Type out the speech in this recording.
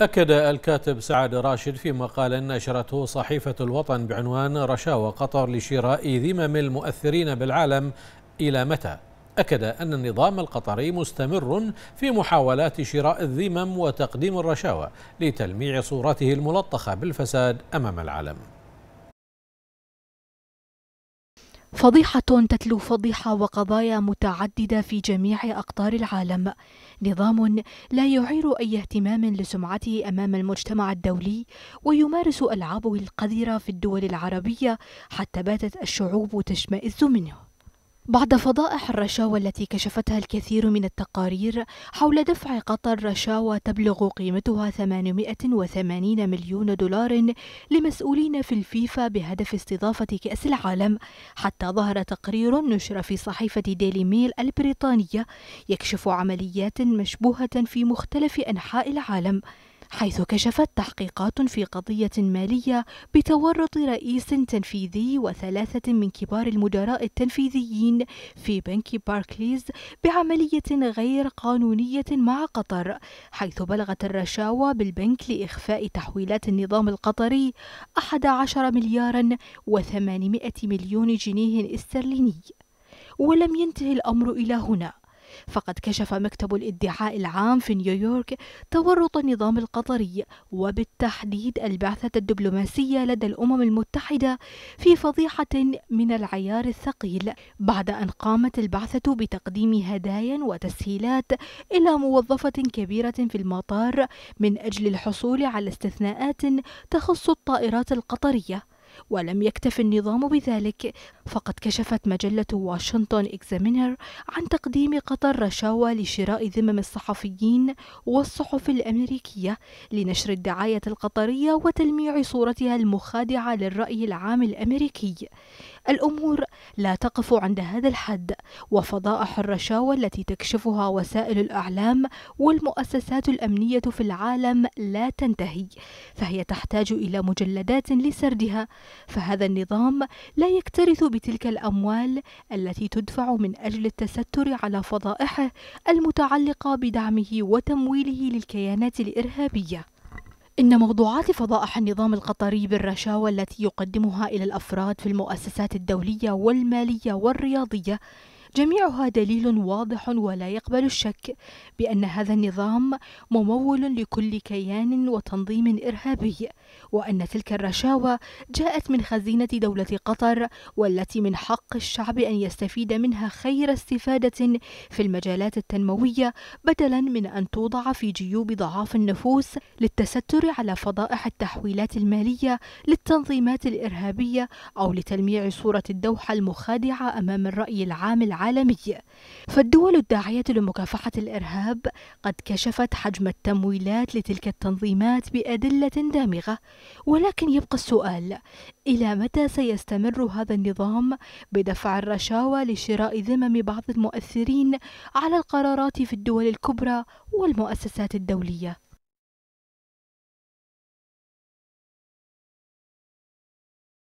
أكد الكاتب سعد راشد في مقال نشرته صحيفة الوطن بعنوان رشاوى قطر لشراء ذمم المؤثرين بالعالم إلى متى؟ أكد أن النظام القطري مستمر في محاولات شراء الذمم وتقديم الرشاوى لتلميع صورته الملطخة بالفساد أمام العالم فضيحة تتلو فضيحة وقضايا متعددة في جميع أقطار العالم، نظام لا يعير أي اهتمام لسمعته أمام المجتمع الدولي، ويمارس ألعابه القذرة في الدول العربية حتى باتت الشعوب تشمئز منه. بعد فضائح الرشاوى التي كشفتها الكثير من التقارير حول دفع قطر رشاوى تبلغ قيمتها 880 مليون دولار لمسؤولين في الفيفا بهدف استضافة كأس العالم حتى ظهر تقرير نشر في صحيفة ديلي ميل البريطانية يكشف عمليات مشبوهة في مختلف أنحاء العالم حيث كشفت تحقيقات في قضية مالية بتورط رئيس تنفيذي وثلاثة من كبار المدراء التنفيذيين في بنك باركليز بعملية غير قانونية مع قطر حيث بلغت الرشاوى بالبنك لإخفاء تحويلات النظام القطري 11 مليارا و800 مليون جنيه استرليني ولم ينتهي الأمر إلى هنا فقد كشف مكتب الادعاء العام في نيويورك تورط النظام القطري وبالتحديد البعثة الدبلوماسية لدى الأمم المتحدة في فضيحة من العيار الثقيل بعد أن قامت البعثة بتقديم هدايا وتسهيلات إلى موظفة كبيرة في المطار من أجل الحصول على استثناءات تخص الطائرات القطرية ولم يكتف النظام بذلك فقد كشفت مجلة واشنطن إكزامينر عن تقديم قطر رشاوى لشراء ذمم الصحفيين والصحف الأمريكية لنشر الدعاية القطرية وتلميع صورتها المخادعة للرأي العام الأمريكي الأمور لا تقف عند هذا الحد وفضائح الرشاوى التي تكشفها وسائل الأعلام والمؤسسات الأمنية في العالم لا تنتهي فهي تحتاج إلى مجلدات لسردها فهذا النظام لا يكترث بتلك الأموال التي تدفع من أجل التستر على فضائحه المتعلقة بدعمه وتمويله للكيانات الإرهابية إن موضوعات فضائح النظام القطري بالرشاوى التي يقدمها إلى الأفراد في المؤسسات الدولية والمالية والرياضية جميعها دليل واضح ولا يقبل الشك بأن هذا النظام ممول لكل كيان وتنظيم إرهابي وأن تلك الرشاوى جاءت من خزينة دولة قطر والتي من حق الشعب أن يستفيد منها خير استفادة في المجالات التنموية بدلا من أن توضع في جيوب ضعاف النفوس للتستر على فضائح التحويلات المالية للتنظيمات الإرهابية أو لتلميع صورة الدوحة المخادعة أمام الرأي العام العالمي فالدول الداعية لمكافحة الإرهاب قد كشفت حجم التمويلات لتلك التنظيمات بأدلة دامغة ولكن يبقى السؤال إلى متى سيستمر هذا النظام بدفع الرشاوى لشراء ذمم بعض المؤثرين على القرارات في الدول الكبرى والمؤسسات الدولية